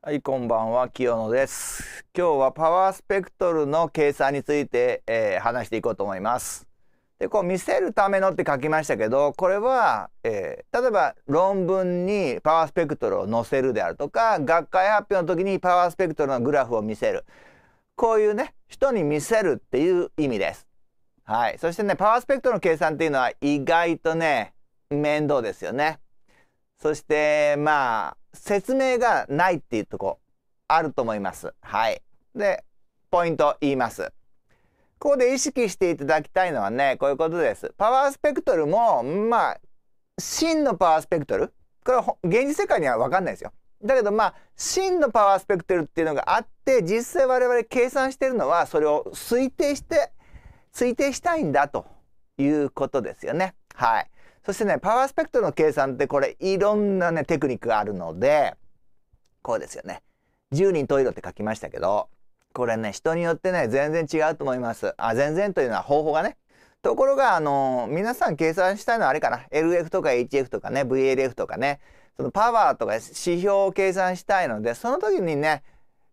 はい、こんばんは、清野です。今日はパワースペクトルの計算について、えー、話していこうと思います。で、こう見せるためのって書きましたけど、これは、えー、例えば論文にパワースペクトルを載せるであるとか、学会発表の時にパワースペクトルのグラフを見せる。こういうね、人に見せるっていう意味です。はい。そしてね、パワースペクトルの計算っていうのは意外とね、面倒ですよね。そして、まあ、説明がないっていうとこ、あると思います。はい。で、ポイント言います。ここで意識していただきたいのはね、こういうことです。パワースペクトルも、まあ、真のパワースペクトルこれは現実世界にはわかんないですよ。だけどまあ、真のパワースペクトルっていうのがあって、実際我々計算してるのは、それを推定して、推定したいんだということですよね。はい。そしてね、パワースペクトルの計算ってこれいろんなね、テクニックがあるので、こうですよね。10人トイレって書きましたけど、これね、人によってね、全然違うと思います。あ、全然というのは方法がね。ところが、あのー、皆さん計算したいのはあれかな。LF とか HF とかね、VLF とかね、そのパワーとか指標を計算したいので、その時にね、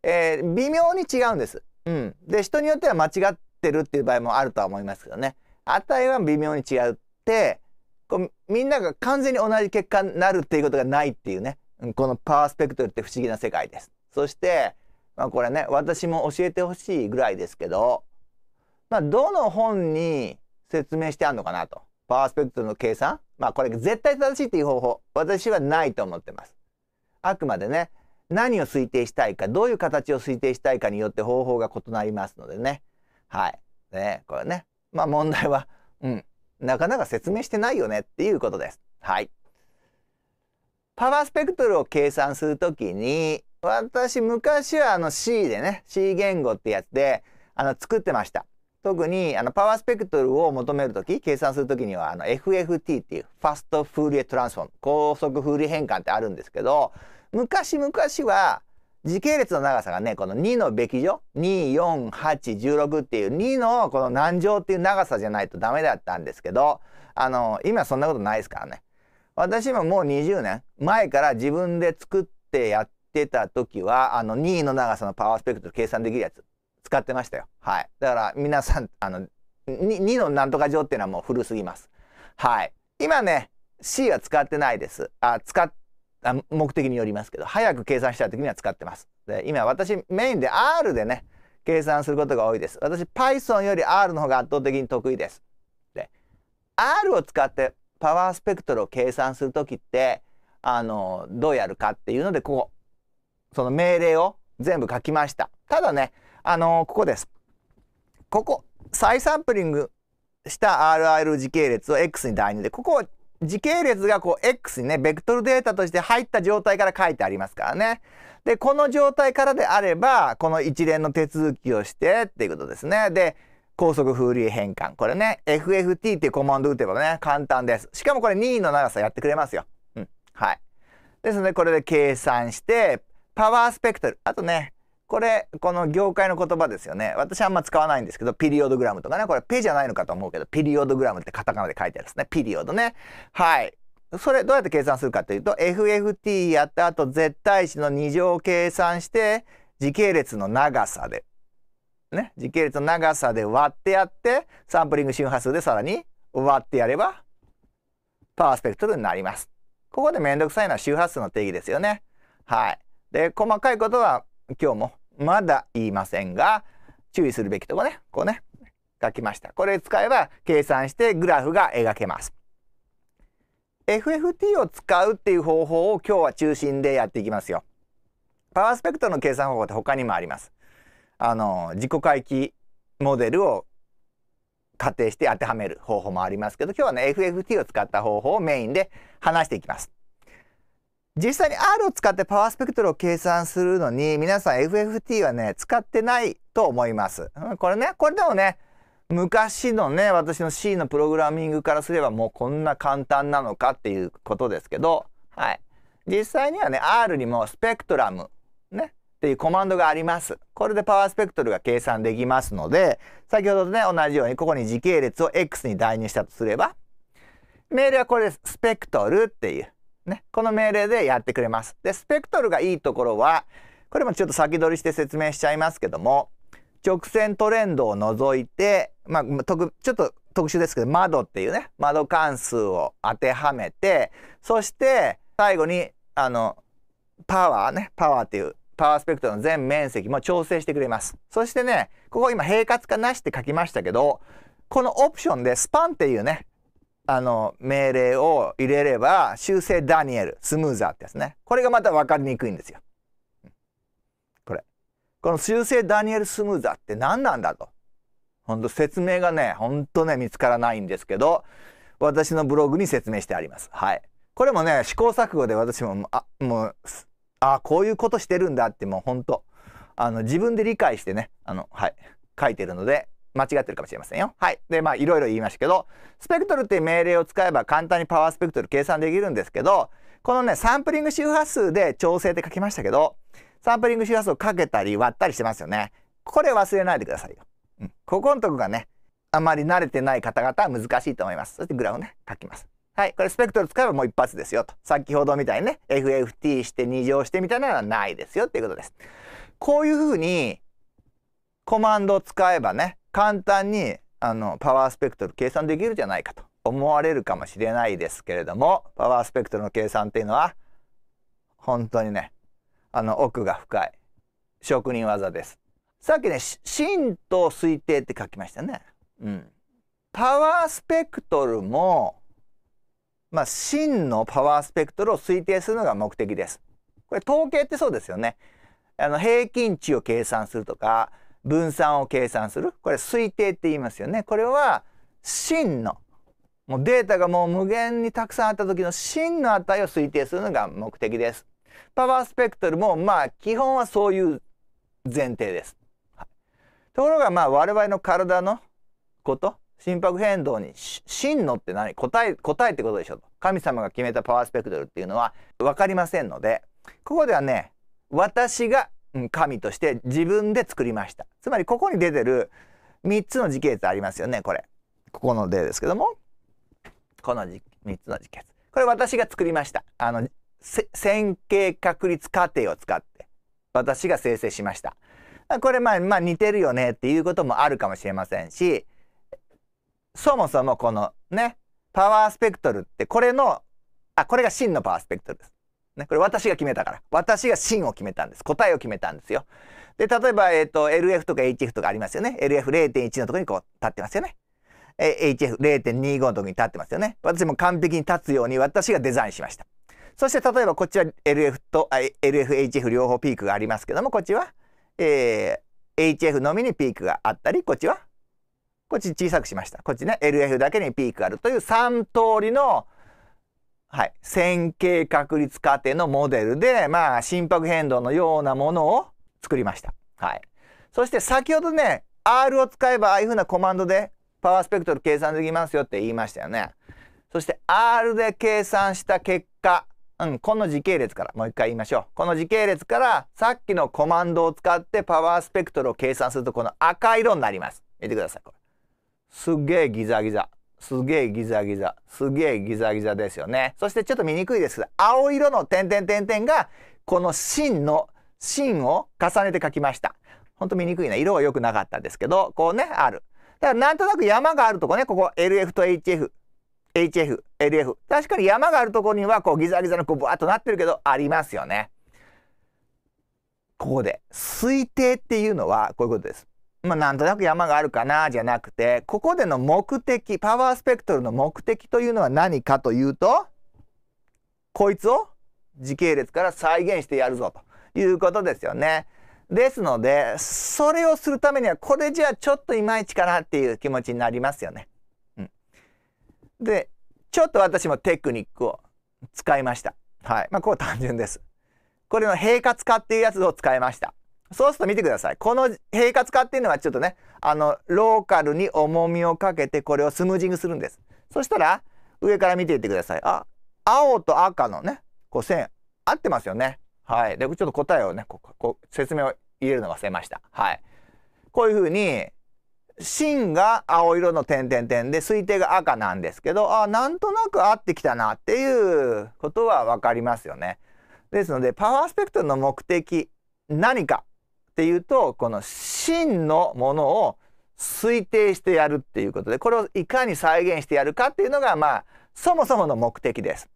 えー、微妙に違うんです。うん。で、人によっては間違ってるっていう場合もあるとは思いますけどね。値は微妙に違って、こうみんなが完全に同じ結果になるっていうことがないっていうねこのパワースペクトルって不思議な世界です。そして、まあ、これね私も教えてほしいぐらいですけど、まあ、どの本に説明してあるのかなとパワースペクトルの計算まあこれ絶対正しいっていう方法私はないと思ってます。あくまでね何を推定したいかどういう形を推定したいかによって方法が異なりますのでねはいねこれねまあ問題はうんなかなか説明してないよねっていうことです。はい。パワースペクトルを計算するときに、私昔はあの C でね、C 言語ってやつであの作ってました。特にあのパワースペクトルを求めるとき、計算するときにはあの FFT っていうファストフーリエトランスフォン、高速フーリエ変換ってあるんですけど、昔々は時系列の長さがね、この2のべき乗、2、4、8、16っていう2のこの何乗っていう長さじゃないとダメだったんですけど、あの、今そんなことないですからね。私ももう20年前から自分で作ってやってた時は、あの2の長さのパワースペクトル計算できるやつ使ってましたよ。はい。だから皆さん、あの、2, 2の何とか乗っていうのはもう古すぎます。はい。今ね、C は使ってないです。あ、使ってあ目的によりますけど早く計算したい時には使ってます。で今私メインで R でね計算することが多いです。私 Python より R の方が圧倒的に得意です。で R を使ってパワースペクトルを計算する時ってあのどうやるかっていうのでここその命令を全部書きました。ただねあのここです。ここ再サンプリングした RR 時系列を X に代入でここを時系列がこう X にね、ベクトルデータとして入った状態から書いてありますからね。で、この状態からであれば、この一連の手続きをしてっていうことですね。で、高速フーリ変換。これね、FFT っていうコマンド打てばね、簡単です。しかもこれ任意の長さやってくれますよ。うん。はい。ですので、これで計算して、パワースペクトル。あとね、これこの業界の言葉ですよね私あんま使わないんですけどピリオドグラムとかねこれペじゃないのかと思うけどピリオドグラムってカタカナで書いてあるんですねピリオドねはいそれどうやって計算するかというと FFT やった後絶対値の2乗を計算して時系列の長さでね時系列の長さで割ってやってサンプリング周波数でさらに割ってやればパワースペクトルになりますここでめんどくさいのは周波数の定義ですよねはいで細かいことは今日もまだ言いませんが注意するべきとこねこうね書きましたこれ使えば計算してグラフが描けます FFT を使うっていう方法を今日は中心でやっていきますよパワースペクトの計算方法って他にもありますあの自己回帰モデルを仮定して当てはめる方法もありますけど今日はね FFT を使った方法をメインで話していきます実際に R を使ってパワースペクトルを計算するのに皆さん FFT はね使ってないと思います。これねこれでもね昔のね私の C のプログラミングからすればもうこんな簡単なのかっていうことですけど、はい、実際にはね R にもスペクトラム、ね、っていうコマンドがあります。これでパワースペクトルが計算できますので先ほどとね同じようにここに時系列を X に代入したとすれば命令はこれです。スペクトルっていうね、この命令でやってくれます。で、スペクトルがいいところは、これもちょっと先取りして説明しちゃいますけども、直線トレンドを除いて、まあ、特ちょっと特殊ですけど、窓っていうね、窓関数を当てはめて、そして最後に、あの、パワーね、パワーっていうパワースペクトルの全面積も調整してくれます。そしてね、ここ今平滑化なしって書きましたけど、このオプションでスパンっていうね、あの命令を入れれば修正ダニエルスムーザーってやつねこれがまた分かりにくいんですよ。これこの修正ダニエルスムーザーって何なんだとほんと説明がねほんとね見つからないんですけど私のブログに説明してあります。はいこれもね試行錯誤で私もあもうあこういうことしてるんだってもうほんとあの自分で理解してねあのはい書いてるので間違ってるかもしれませんよ。はい。で、まあ、いろいろ言いましたけど、スペクトルっていう命令を使えば簡単にパワースペクトル計算できるんですけど、このね、サンプリング周波数で調整って書きましたけど、サンプリング周波数をかけたり割ったりしてますよね。これ忘れないでくださいよ。うん。ここのとこがね、あまり慣れてない方々は難しいと思います。そしてグラフね、書きます。はい。これスペクトル使えばもう一発ですよと。先ほどみたいにね、FFT して2乗してみたいなのはないですよっていうことです。こういうふうに、コマンドを使えばね、簡単にあのパワースペクトル計算できるじゃないかと思われるかもしれないですけれどもパワースペクトルの計算っていうのは本当にねあの奥が深い職人技です。さっきね真と推定って書きましたね。うん、パワースペクトルもまあ、真のパワースペクトルを推定するのが目的です。これ統計ってそうですよね。あの平均値を計算するとか分散を計算する。これ推定って言いますよね。これは真の、もうデータがもう無限にたくさんあった時の真の値を推定するのが目的です。パワースペクトルもまあ基本はそういう前提です。はい、ところがまあ我々の体のこと、心拍変動に真のって何答え、答えってことでしょと。神様が決めたパワースペクトルっていうのは分かりませんので、ここではね、私が神として自分で作りましたつまりここに出てる3つの時系列ありますよねこれここの例ですけどもこの3つの時系図これ私が作りましたあの線形確率過程を使って私が生成しましたこれまあまあ似てるよねっていうこともあるかもしれませんしそもそもこのねパワースペクトルってこれのあこれが真のパワースペクトルですね、これ私が決めたから。私が真を決めたんです。答えを決めたんですよ。で、例えば、えっ、ー、と、LF とか HF とかありますよね。LF0.1 のとこにこう立ってますよね。え HF0.25 のとこに立ってますよね。私も完璧に立つように私がデザインしました。そして例えばこっちは LF と LFHF 両方ピークがありますけどもこっちは、えー、HF のみにピークがあったりこっちはこっち小さくしました。こっちね LF だけにピークあるという3通りのはい、線形確率仮定のモデルで、まあ、心拍変動のようなものを作りました。はい。そして先ほどね、R を使えばああいうふうなコマンドでパワースペクトル計算できますよって言いましたよね。そして R で計算した結果、うん、この時系列から、もう一回言いましょう。この時系列からさっきのコマンドを使ってパワースペクトルを計算するとこの赤色になります。見てください、これ。すっげえギザギザ。すげえギザギザ。すげえギザギザですよね。そしてちょっと見にくいですが、青色の点々点々が、この芯の、芯を重ねて描きました。ほんと見にくいな。色は良くなかったですけど、こうね、ある。だからなんとなく山があるとこね、ここ LF と HF。HF、LF。確かに山があるとこには、こうギザギザのこうブワーッとなってるけど、ありますよね。ここで推定っていうのはこういうことです。まあ、なんとなく山があるかなじゃなくてここでの目的パワースペクトルの目的というのは何かというとこいつを時系列から再現してやるぞということですよね。ですのでそれをするためにはこれじゃちょっといまいちかなっていう気持ちになりますよね。うん、でちょっと私もテクニックを使いました。はい。まあこれ単純です。これの平滑化っていうやつを使いました。そうすると見てください。この平滑化っていうのはちょっとね、あの、ローカルに重みをかけてこれをスムージングするんです。そしたら、上から見ていってください。あ、青と赤のね、こう線、合ってますよね。はい。で、ちょっと答えをね、ここ説明を入れるの忘れました。はい。こういうふうに、芯が青色の点点点で推定が赤なんですけど、あ、なんとなく合ってきたなっていうことはわかりますよね。ですので、パワースペクトルの目的、何かっていうとこの真のものを推定してやるっていうことでこれをいかに再現してやるかっていうのがまあそもそもの目的です。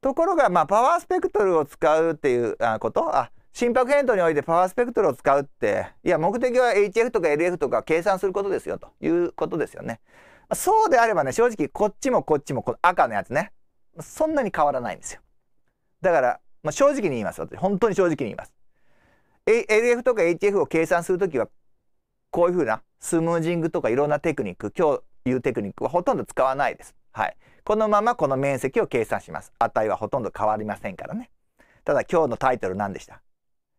ところがまあパワースペクトルを使うっていうことあ心拍変動においてパワースペクトルを使うっていや目的は HF とか LF とか計算することですよということですよね。そうであればね正直こっちもこっちもこの赤のやつねそんなに変わらないんですよ。だから、まあ、正直に言います本当に正直に言います。LF とか HF を計算するときはこういうふうなスムージングとかいろんなテクニック今日言うテクニックはほとんど使わないです。はい、このままこの面積を計算します。値はほとんど変わりませんからね。ただ今日のタイトル何でした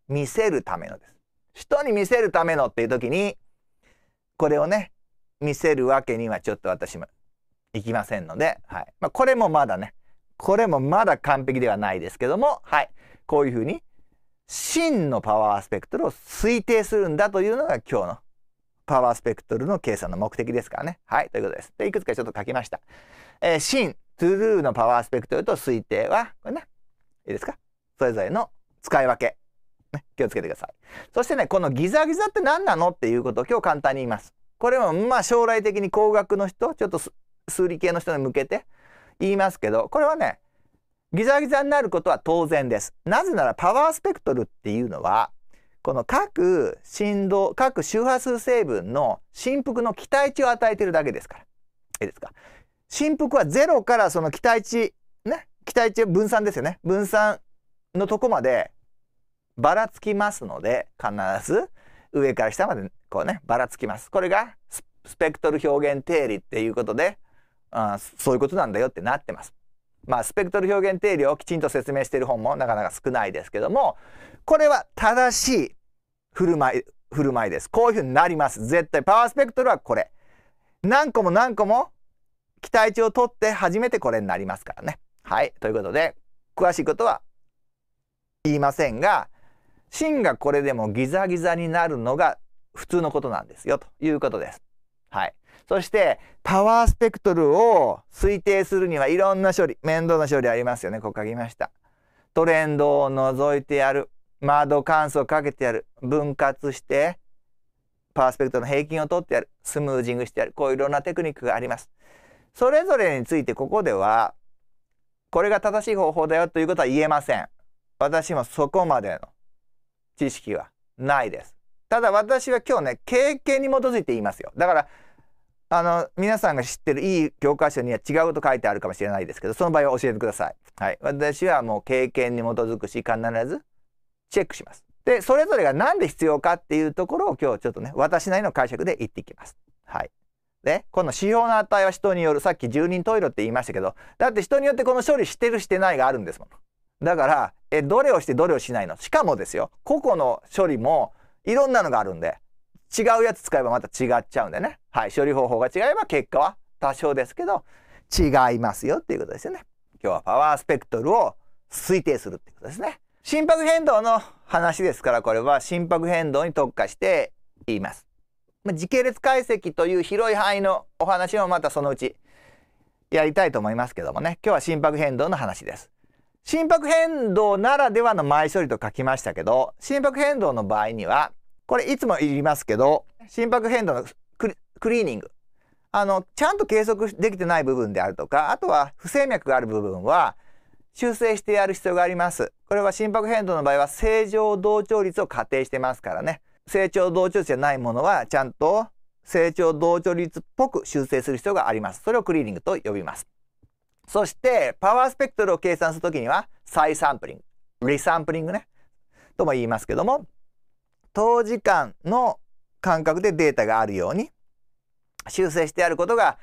見せるためのです。人に見せるためのっていう時にこれをね見せるわけにはちょっと私もいきませんので、はいまあ、これもまだねこれもまだ完璧ではないですけども、はい、こういうふうに真のパワースペクトルを推定するんだというのが今日のパワースペクトルの計算の目的ですからね。はい、ということです。で、いくつかちょっと書きました。えー、真、トゥルーのパワースペクトルと推定は、これね、いいですかそれぞれの使い分け。ね、気をつけてください。そしてね、このギザギザって何なのっていうことを今日簡単に言います。これもまあ将来的に工学の人、ちょっと数理系の人に向けて言いますけど、これはね、ギザギザになることは当然です。なぜならパワースペクトルっていうのはこの各振動各周波数成分の振幅の期待値を与えてるだけですから。いいですか振幅はゼロからその期待値ね期待値分散ですよね分散のとこまでばらつきますので必ず上から下までこうねばらつきます。これがスペクトル表現定理っていうことで、うん、そういうことなんだよってなってます。まあ、スペクトル表現定理をきちんと説明している本もなかなか少ないですけどもこれは正しい振る舞い振る舞いですこういうふうになります絶対パワースペクトルはこれ何個も何個も期待値を取って初めてこれになりますからねはいということで詳しいことは言いませんが芯がこれでもギザギザになるのが普通のことなんですよということですはいそしてパワースペクトルを推定するにはいろんな処理面倒な処理ありますよねここ書きましたトレンドを除いてやる窓関数をかけてやる分割してパワースペクトルの平均を取ってやるスムージングしてやるこういろんなテクニックがありますそれぞれについてここではこれが正しい方法だよということは言えません私もそこまでの知識はないですただ私は今日ね経験に基づいて言いますよだからあの皆さんが知ってるいい教科書には違うと書いてあるかもしれないですけどその場合は教えてください。はい、私はもう経験に基づくし必ずチェックします。でそれぞれが何で必要かっていうところを今日ちょっとね私なりの解釈で言っていきます。はい、でこの指標の値は人によるさっき十人十色って言いましたけどだって人によってこの処理してるしてないがあるんですもん。だからえどれをしてどれをしないのしかもですよ個々の処理もいろんなのがあるんで違うやつ使えばまた違っちゃうんでね。はい。処理方法が違えば結果は多少ですけど違いますよっていうことですよね。今日はパワースペクトルを推定するってことですね。心拍変動の話ですからこれは心拍変動に特化して言います。ま時系列解析という広い範囲のお話もまたそのうちやりたいと思いますけどもね。今日は心拍変動の話です。心拍変動ならではの前処理と書きましたけど心拍変動の場合にはこれいつも言いますけど心拍変動のクリーニングあのちゃんと計測できてない部分であるとかあとは不整脈がある部分は修正してやる必要がありますこれは心拍変動の場合は正常同調率を仮定してますからね成長同調率じゃないものはちゃんと成長同調率っぽく修正する必要がありますそれをクリーニングと呼びますそしてパワースペクトルを計算するときには再サンプリングリサンプリングねとも言いますけども当時間の感覚でデータがあるように修正してやることが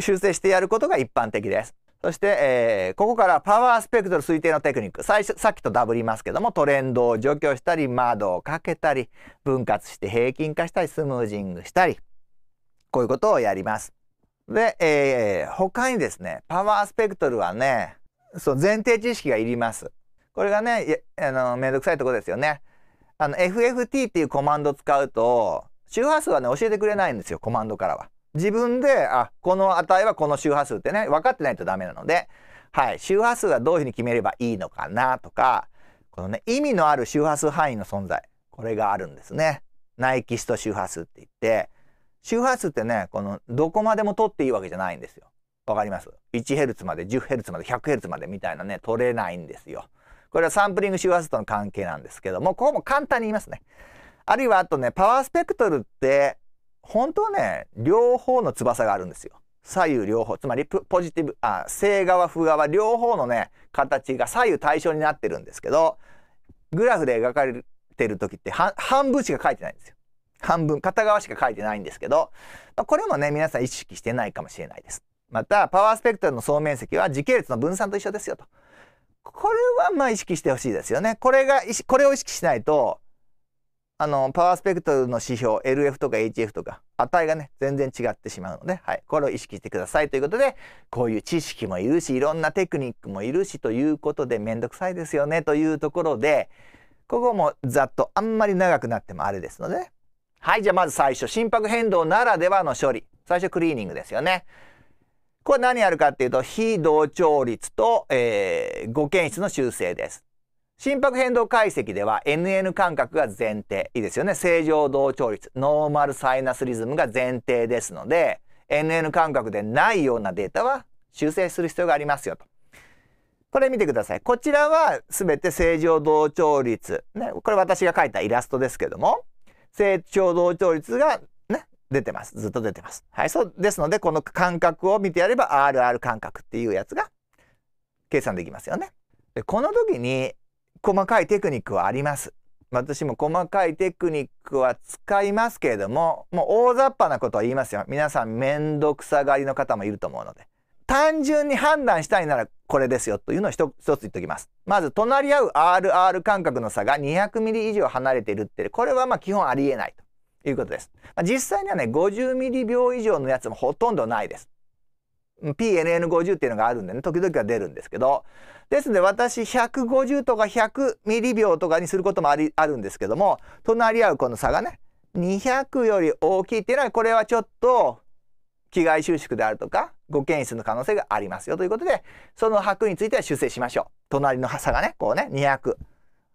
修正してやることが一般的です。そして、えー、ここからパワースペクトル推定のテクニック。最初、さっきとダブりますけども、トレンドを除去したり、窓をかけたり、分割して平均化したり、スムージングしたり、こういうことをやります。で、えー、他にですね、パワースペクトルはね、そう、前提知識がいります。これがね、あの、めんどくさいとこですよね。あの FFT っていうコマンド使うと、周波数はね、教えてくれないんですよ、コマンドからは。自分で、あ、この値はこの周波数ってね、分かってないとダメなので、はい、周波数はどういうふうに決めればいいのかなとか、このね、意味のある周波数範囲の存在、これがあるんですね。ナイキスト周波数って言って、周波数ってね、この、どこまでも取っていいわけじゃないんですよ。わかります ?1Hz まで、10Hz まで、100Hz までみたいなね、取れないんですよ。これはサンプリング周波数との関係なんですけども、ここも簡単に言いますね。あるいはあとね、パワースペクトルって、本当はね、両方の翼があるんですよ。左右両方。つまり、ポジティブ、あ、正側、負側、両方のね、形が左右対称になってるんですけど、グラフで描かれてる時って半分しか書いてないんですよ。半分、片側しか書いてないんですけど、これもね、皆さん意識してないかもしれないです。また、パワースペクトルの総面積は時系列の分散と一緒ですよと。これはまあ意識してほしいですよね。これが、これを意識しないと、あの、パワースペクトルの指標、LF とか HF とか、値がね、全然違ってしまうので、はい。これを意識してくださいということで、こういう知識もいるし、いろんなテクニックもいるし、ということで、めんどくさいですよね、というところで、ここもざっとあんまり長くなってもあれですので、ね、はい。じゃあまず最初、心拍変動ならではの処理。最初クリーニングですよね。これ何やるかっていうと、非同調率と、えー、語検出の修正です。心拍変動解析では NN 感覚が前提。いいですよね。正常同調率、ノーマルサイナスリズムが前提ですので、NN 感覚でないようなデータは修正する必要がありますよと。これ見てください。こちらはすべて正常同調率。ね、これ私が書いたイラストですけども、正常同調率が出てます。ずっと出てます。はい。そうですので、この感覚を見てやれば RR 感覚っていうやつが計算できますよね。でこの時に細かいテクニックはあります。私も細かいテクニックは使いますけれども、もう大雑把なことを言いますよ。皆さん面倒くさがりの方もいると思うので。単純に判断したいならこれですよというのを一つ言っておきます。まず隣り合う RR 感覚の差が2 0 0ミリ以上離れているってこれはまあ基本ありえないと。いうことです。まあ、実際にはね、50ミリ秒以上のやつもほとんどないです。PNN50 っていうのがあるんでね、時々は出るんですけど。ですので私150とか100ミリ秒とかにすることもあり、あるんですけども、隣り合うこの差がね、200より大きいっていうのは、これはちょっと気外収縮であるとか、誤検出の可能性がありますよということで、その白については修正しましょう。隣の差がね、こうね、200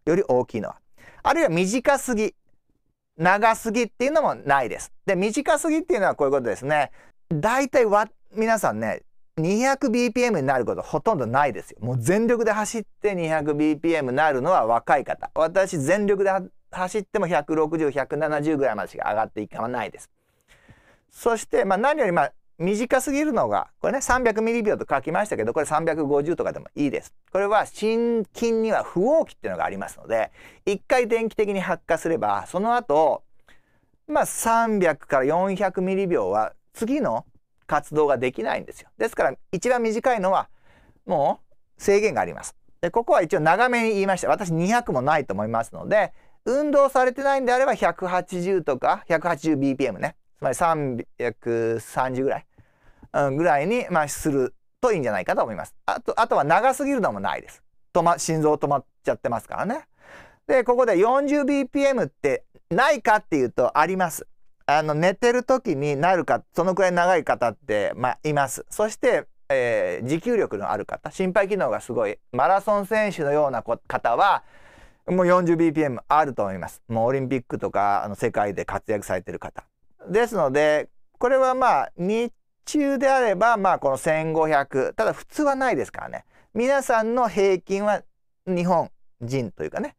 より大きいのは。あるいは短すぎ。長すぎっていうのもないです。で、短すぎっていうのはこういうことですね。だいたい皆さんね、200bpm になることほとんどないですよ。もう全力で走って 200bpm になるのは若い方。私全力で走っても160、170ぐらいまでしか上がっていかないです。そして、まあ、何より、まあ、短すぎるのが、これね、300ミリ秒と書きましたけど、これ350とかでもいいです。これは心筋には不応期っていうのがありますので、一回電気的に発火すれば、その後、まあ300から400ミリ秒は次の活動ができないんですよ。ですから、一番短いのは、もう制限があります。で、ここは一応長めに言いました。私200もないと思いますので、運動されてないんであれば180とか 180bpm ね。つまり330ぐらい。ぐらいに、まあ、するといいんじゃないかと思います。あと、あとは長すぎるのもないです。止ま、心臓止まっちゃってますからね。で、ここで 40bpm ってないかっていうとあります。あの、寝てる時になるか、そのくらい長い方って、まあ、います。そして、えー、持久力のある方、心肺機能がすごい、マラソン選手のような方は、もう 40bpm あると思います。もうオリンピックとか、あの、世界で活躍されてる方。ですので、これはまあ、日中であれば、まあこの1500。ただ普通はないですからね。皆さんの平均は日本人というかね。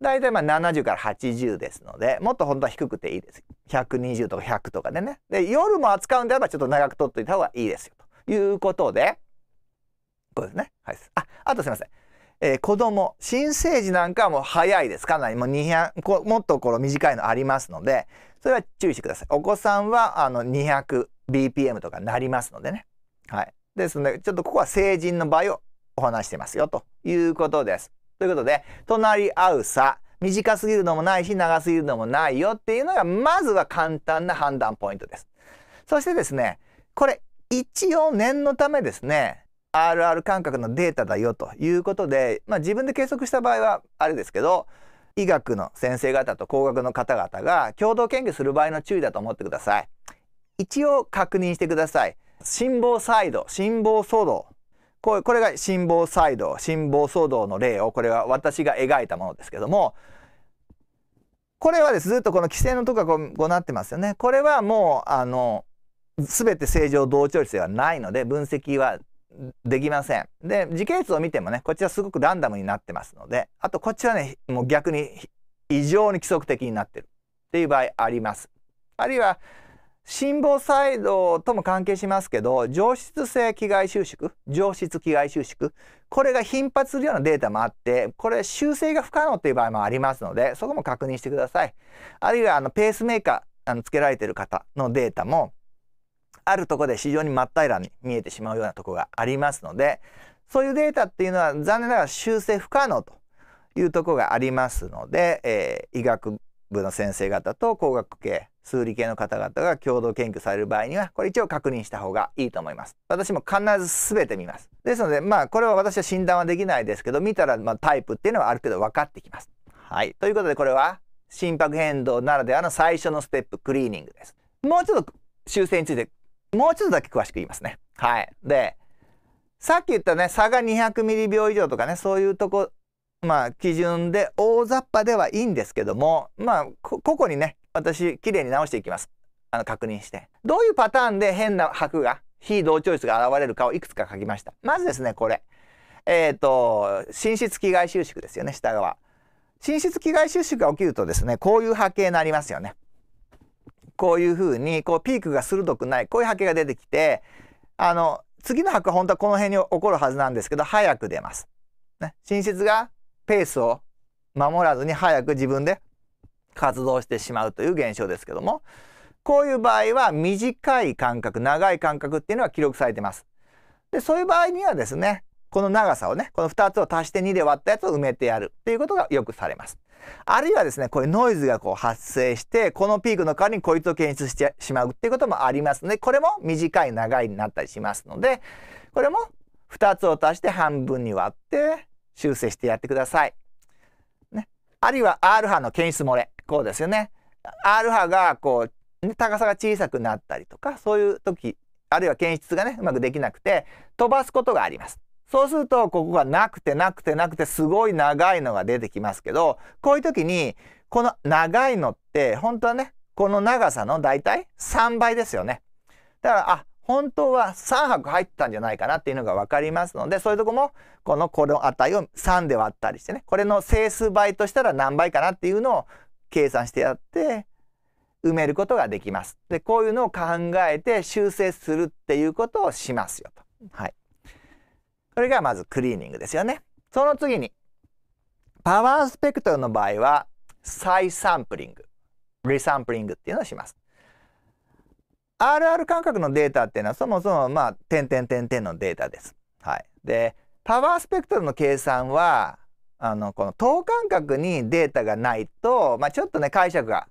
大体まあ70から80ですので、もっと本当は低くていいです。120とか100とかでね。で、夜も扱うんであればちょっと長く取っといた方がいいですよ。ということで、これですね。はい。あ、あとすいません。えー、子供、新生児なんかはもう早いです。かなりもう200、もっとこの短いのありますので、それは注意してください。お子さんはあの200 BPM とかなりますのでね。はい。ですので、ちょっとここは成人の場合をお話してますよということです。ということで、隣り合う差、短すぎるのもないし、長すぎるのもないよっていうのが、まずは簡単な判断ポイントです。そしてですね、これ一応念のためですね、RR 感覚のデータだよということで、まあ自分で計測した場合はあれですけど、医学の先生方と工学の方々が共同研究する場合の注意だと思ってください。一応確認してください。心房細動、心房騒動。これが心房細動、心房騒動の例を、これは私が描いたものですけども、これはですずっとこの規制のとこがこうなってますよね。これはもうあの全て正常同調率ではないので分析はできません。で時系列を見てもねこちらすごくランダムになってますのであとこっちはねもう逆に異常に規則的になってるっていう場合あります。あるいは心房細動とも関係しますけど上質性気外収縮上質気外収縮これが頻発するようなデータもあってこれ修正が不可能という場合もありますのでそこも確認してくださいあるいはあのペースメーカーあのつけられている方のデータもあるとこで非常に真っ平らに見えてしまうようなとこがありますのでそういうデータっていうのは残念ながら修正不可能というとこがありますので、えー、医学部の先生方と工学系数理系の方々が共同研究される場合には、これ一応確認した方がいいと思います。私も必ず全て見ます。ですので、まあ、これは私は診断はできないですけど、見たら、まタイプっていうのはある程度分かってきます。はい。ということで、これは心拍変動ならではの最初のステップ、クリーニングです。もうちょっと修正について、もうちょっとだけ詳しく言いますね。はい。で、さっき言ったね、差が200ミリ秒以上とかね、そういうとこまあ、基準で大雑把ではいいんですけども、まあ、ここにね、私きれいに直していきます。あの確認して。どういうパターンで変な白が、非同調率が現れるかをいくつか書きました。まずですね、これ。えっ、ー、と、寝室機外収縮ですよね、下側。寝室機外収縮が起きるとですね、こういう波形になりますよね。こういうふうに、こうピークが鋭くない、こういう波形が出てきて、あの、次の白は本当はこの辺に起こるはずなんですけど、早く出ます。ね、寝室がペースを守らずに早く自分で活動してしまうという現象ですけどもこういう場合は短い間隔長い間隔っていうのは記録されてます。でそういう場合にはですねこの長さをねこの2つを足して2で割ったやつを埋めてやるっていうことがよくされます。あるいはですねこういうノイズがこう発生してこのピークの代わりにこいつを検出してしまうっていうこともありますのでこれも短い長いになったりしますのでこれも2つを足して半分に割って修正してやってください。ね、あるいは R 波の検出漏れこうですよね R 波がこう、高さが小さくなったりとかそういう時あるいは検出がねうまくできなくて飛ばすことがあります。そうするとここがなくてなくてなくてすごい長いのが出てきますけどこういう時にこの長いのって本当はねこの長さの大体3倍ですよね。だからあ本当は3拍入ってたんじゃないかなっていうのが分かりますのでそういうとこもこのこの値を3で割ったりしてねこれの整数倍としたら何倍かなっていうのを計算してやって埋めることができます。で、こういうのを考えて修正するっていうことをしますよと。はい。これがまずクリーニングですよね。その次に、パワースペクトルの場合は、再サンプリング、リサンプリングっていうのをします。RR 感覚のデータっていうのはそもそもまあ点点点点のデータです。はい。で、パワースペクトルの計算はあのこの等間隔にデータがないと、まあ、ちょっとね解釈が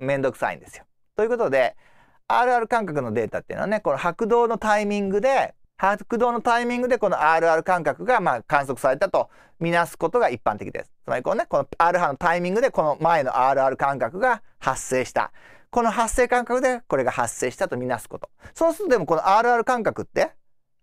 面倒くさいんですよ。ということで RR 間隔のデータっていうのはねこの拍動のタイミングで拍動のタイミングでこの RR 間隔がま観測されたとみなすことが一般的です。つまりこのねこの R 波のタイミングでこの前の RR 間隔が発生した。この発生間隔でこれが発生したとみなすこと。そうするとでもこの RR 間隔って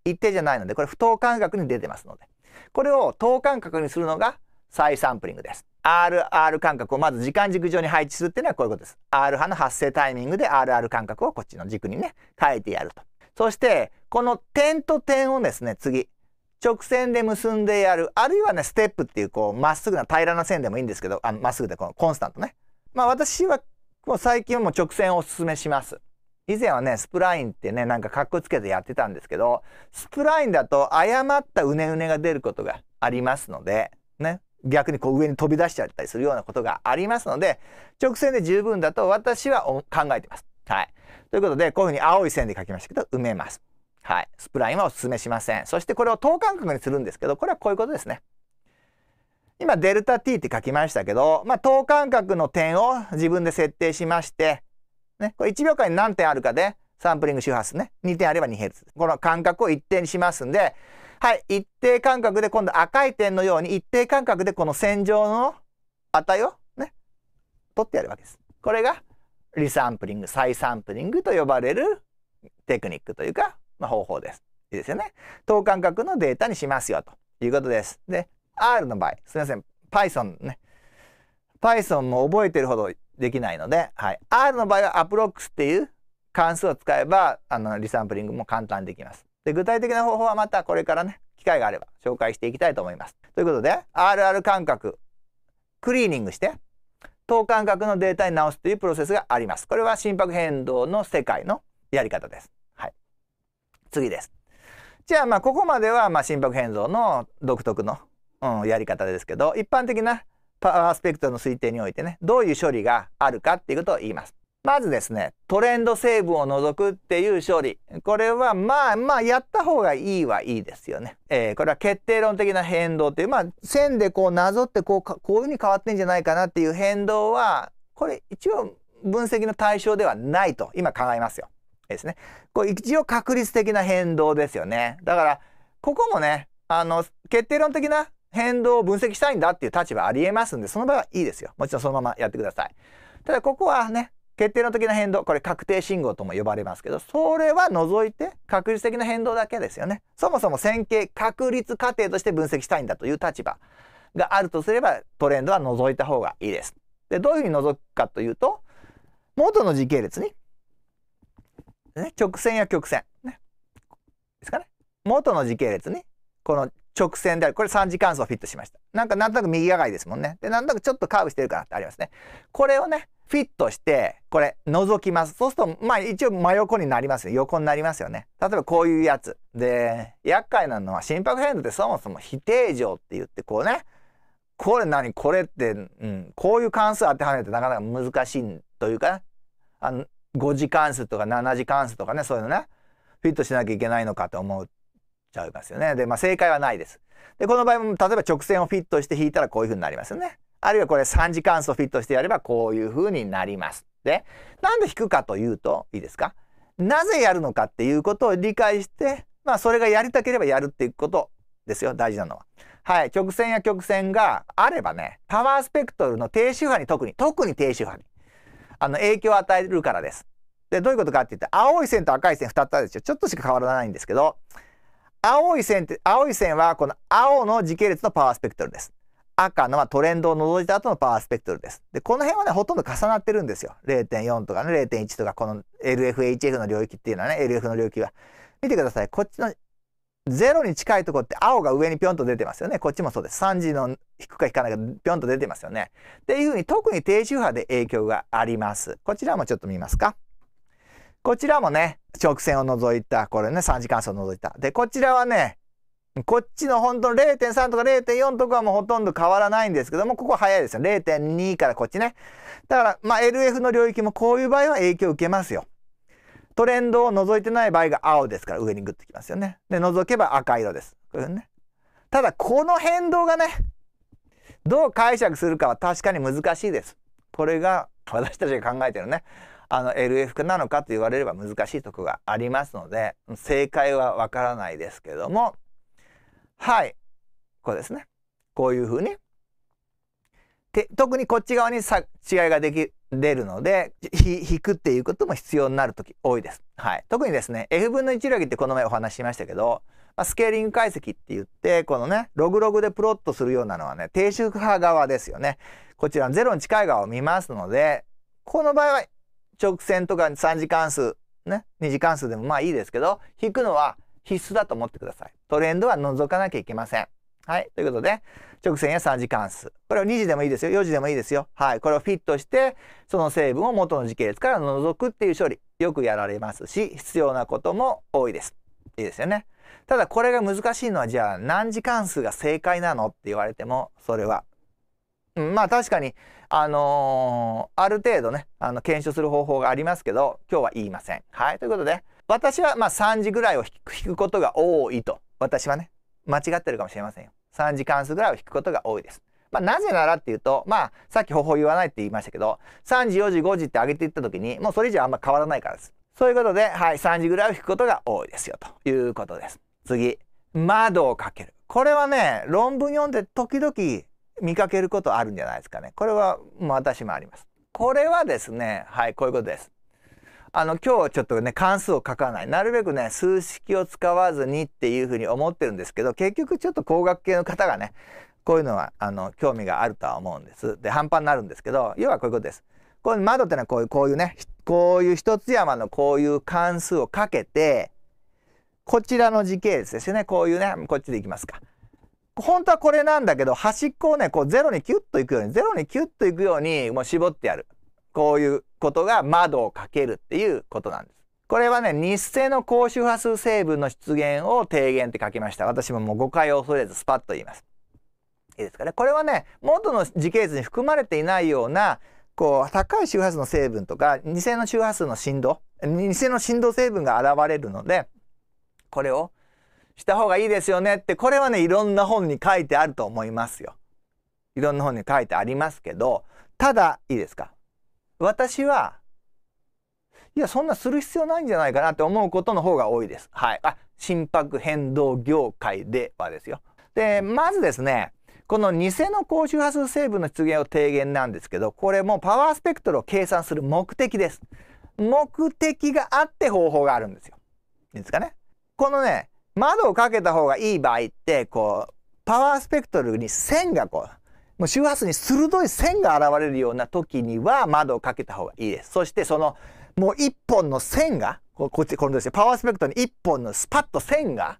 一定じゃないのでこれ不等間隔に出てますので。これを等間隔にするのが再サンプリングです。RR 間隔をまず時間軸上に配置するっていうのはこういうことです。R 波の発生タイミングで RR 間隔をこっちの軸にね、変えてやると。そして、この点と点をですね、次、直線で結んでやる。あるいはね、ステップっていうこう、まっすぐな平らな線でもいいんですけど、まっすぐでこのコンスタントね。まあ私は、もう最近はもう直線をおすすめします。以前はね、スプラインってね、なんかかっこつけてやってたんですけど、スプラインだと誤ったうねうねが出ることがありますので、ね、逆にこう上に飛び出しちゃったりするようなことがありますので、直線で十分だと私は考えてます。はい。ということで、こういうふうに青い線で書きましたけど、埋めます。はい。スプラインはお勧めしません。そしてこれを等間隔にするんですけど、これはこういうことですね。今、デルタ t って書きましたけど、まあ、等間隔の点を自分で設定しまして、ね、これ1秒間に何点あるかで、サンプリング周波数ね、2点あれば 2Hz。この間隔を一定にしますんで、はい、一定間隔で今度赤い点のように一定間隔でこの線上の値をね、取ってやるわけです。これがリサンプリング、再サンプリングと呼ばれるテクニックというか、まあ、方法です。いいですよね。等間隔のデータにしますよということです。で、R の場合、すいません、Python ね。Python も覚えてるほどできないので、はい、R の場合は a p p l o c っていう関数を使えばあのリサンプリングも簡単にできます。で具体的な方法はまたこれからね機会があれば紹介していきたいと思います。ということで RR 感覚、クリーニングして等間隔のデータに直すというプロセスがあります。これは心拍変動の世界のやり方です。はい、次です。じゃあまあここまではまあ、心拍変動の独特の、うん、やり方ですけど一般的なパワースペクトルの推定においてね、どういう処理があるかっていうことを言います。まずですね、トレンド成分を除くっていう処理。これはまあまあやった方がいいはいいですよね。えー、これは決定論的な変動っていう、まあ線でこうなぞってこうこういう風に変わってんじゃないかなっていう変動は、これ一応分析の対象ではないと今考えますよ。ですね。これ一応確率的な変動ですよね。だから、ここもね、あの、決定論的な変動を分析したいんだっていう立場ありえますんで、その場合はいいですよ。もちろんそのままやってください。ただここはね、決定の時の変動、これ確定信号とも呼ばれますけど、それは除いて確率的な変動だけですよね。そもそも線形確率過程として分析したいんだという立場があるとすれば、トレンドは除いた方がいいです。で、どういうふうに除くかというと、元の時系列に、ね、直線や曲線、ね、ですかね。元の時系列に、この直線である。これ3次関数をフィットしました。なんかなんとなく右上がりですもんね。で、なんとなくちょっとカーブしてるかなってありますね。これをね、フィットして、これ、覗きます。そうすると、まあ一応真横になりますよ。横になりますよね。例えばこういうやつ。で、厄介なのは心拍変動ってそもそも非定常って言ってこうね、これ何これって、うん、こういう関数当てはめるとなかなか難しいというか、ね、あの、5次関数とか7次関数とかね、そういうのね、フィットしなきゃいけないのかと思うちゃいますよね。で、まあ、正解はないです。で、この場合も例えば直線をフィットして引いたらこういう風になりますよね。あるいはこれ3次関数をフィットしてやればこういう風になります。で、なんで引くかというと、いいですかなぜやるのかっていうことを理解して、まあ、それがやりたければやるっていうことですよ、大事なのは。はい、曲線や曲線があればね、パワースペクトルの低周波に特に、特に低周波に、あの、影響を与えるからです。で、どういうことかって言って、青い線と赤い線2つあるでしょ。ちょっとしか変わらないんですけど、青い線って、青い線はこの青の時系列のパワースペクトルです。赤のはトレンドを除いた後のパワースペクトルです。で、この辺はね、ほとんど重なってるんですよ。0.4とかね、0.1とか、この LFHF の領域っていうのはね、LF の領域は。見てください。こっちの0に近いとこって青が上にぴょんと出てますよね。こっちもそうです。3時の引くか引かないかぴょんと出てますよね。っていうふうに特に低周波で影響があります。こちらもちょっと見ますか。こちらもね、直線を除いた、これね、3次関数を除いた。で、こちらはね、こっちの本当の0.3とか0.4とかはもうほとんど変わらないんですけども、ここ早いですよ。0.2からこっちね。だから、まあ、LF の領域もこういう場合は影響を受けますよ。トレンドを除いてない場合が青ですから上にグッときますよね。で、除けば赤色です。こういうね。ただ、この変動がね、どう解釈するかは確かに難しいです。これが私たちが考えてるね。あの LF なのかと言われれば難しいとこがありますので正解はわからないですけどもはいこうですねこういうふうに特にこっち側にさ違いができ出るので引くっていうことも必要になる時多いです。はい、特にですね f 分の1ラギってこの前お話ししましたけど、まあ、スケーリング解析って言ってこのねログログでプロットするようなのはね低周波側ですよね。こちら0に近い側を見ますのでこの場合は直線とか3次関数、ね、2次関数でもまあいいですけど、引くのは必須だと思ってください。トレンドは覗かなきゃいけません。はい。ということで、直線や3次関数。これを2次でもいいですよ。4次でもいいですよ。はい。これをフィットして、その成分を元の時系列から除くっていう処理。よくやられますし、必要なことも多いです。いいですよね。ただこれが難しいのはじゃあ何次関数が正解なのって言われてもそれは、うん、まあ確かにあのー、ある程度ね、あの、検証する方法がありますけど、今日は言いません。はい。ということで、私はまあ3時ぐらいを引くことが多いと。私はね、間違ってるかもしれませんよ。3時関数ぐらいを引くことが多いです。まあ、なぜならっていうと、まあ、さっき方法言わないって言いましたけど、3時、4時、5時って上げていった時に、もうそれ以上あんま変わらないからです。そういうことで、はい、3時ぐらいを引くことが多いですよ、ということです。次、窓をかける。これはね、論文読んで時々、見かけることあるんじゃないですかねこれは私もありますこれはですねはいこういうことですあの今日ちょっとね関数を書かないなるべくね数式を使わずにっていうふうに思ってるんですけど結局ちょっと工学系の方がねこういうのはあの興味があるとは思うんですで半端になるんですけど要はこういうことですこう窓ってのはこういうこういうねこういう一つ山のこういう関数をかけてこちらの時系列ですよねこういうねこっちでいきますか本当はこれなんだけど、端っこをね、こうゼロにキュッといくように、ゼロにキュッといくように、もう絞ってやる。こういうことが窓をかけるっていうことなんです。これはね、日性の高周波数成分の出現を低減って書きました。私ももう誤解を恐れずスパッと言います。いいですかね。これはね、元の時系図に含まれていないような、こう、高い周波数の成分とか、偽の周波数の振動、偽の振動成分が現れるので、これをした方がいいですよねってこれはねいろんな本に書いてあると思いますよ。いろんな本に書いてありますけどただいいですか私はいやそんなする必要ないんじゃないかなって思うことの方が多いです。はい、あ心拍変動業界ではですよ。でまずですねこの偽の高周波数成分の出現を提言なんですけどこれもパワースペクトルを計算する目的です。目的があって方法があるんですよ。いいですかね。このね窓をかけた方がいい場合って、こう、パワースペクトルに線がこう、もう周波数に鋭い線が現れるような時には窓をかけた方がいいです。そしてその、もう一本の線が、こっち、このですね、パワースペクトルに一本のスパッと線が、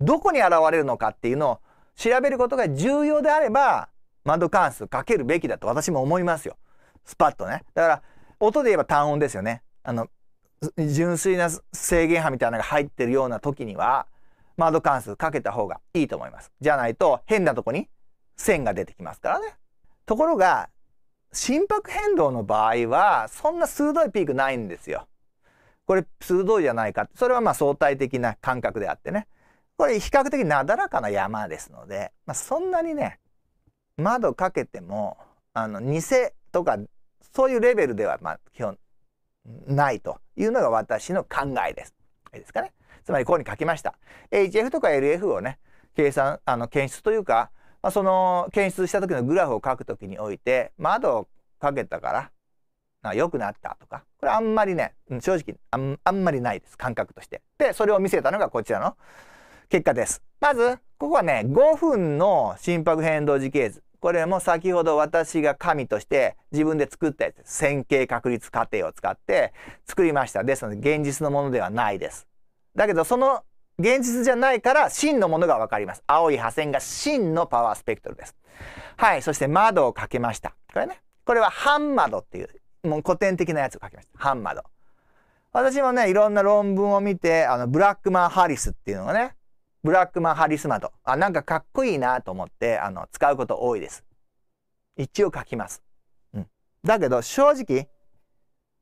どこに現れるのかっていうのを調べることが重要であれば、窓関数かけるべきだと私も思いますよ。スパッとね。だから、音で言えば単音ですよね。あの、純粋な制限波みたいなのが入ってるような時には、窓関数かけた方がいいと思います。じゃないと変なとこに線が出てきますからね。ところが、心拍変動の場合は、そんな鋭いピークないんですよ。これ鋭いじゃないか。それはまあ相対的な感覚であってね。これ比較的なだらかな山ですので、まあ、そんなにね、窓かけても、あの、偽とか、そういうレベルでは、ま基本、ないというのが私の考えです。いいですかね。つまりこうに書きました。HF とか LF をね計算あの検出というか、まあ、その検出した時のグラフを書く時において窓をかけたからな良くなったとかこれあんまりね、うん、正直あんまりないです感覚として。でそれを見せたのがこちらの結果です。まずここはね5分の心拍変動時系図これも先ほど私が神として自分で作ったやつ線形確率過程を使って作りましたですので現実のものではないです。だけどその現実じゃないから真のものが分かります。青い破線が真のパワースペクトルです。はい。そして窓をかけました。これね。これは半窓っていう、もう古典的なやつを書きました。半窓。私もね、いろんな論文を見て、あの、ブラックマン・ハリスっていうのがね、ブラックマン・ハリス窓。あ、なんかかっこいいなと思って、あの、使うこと多いです。一応書きます。うん。だけど、正直、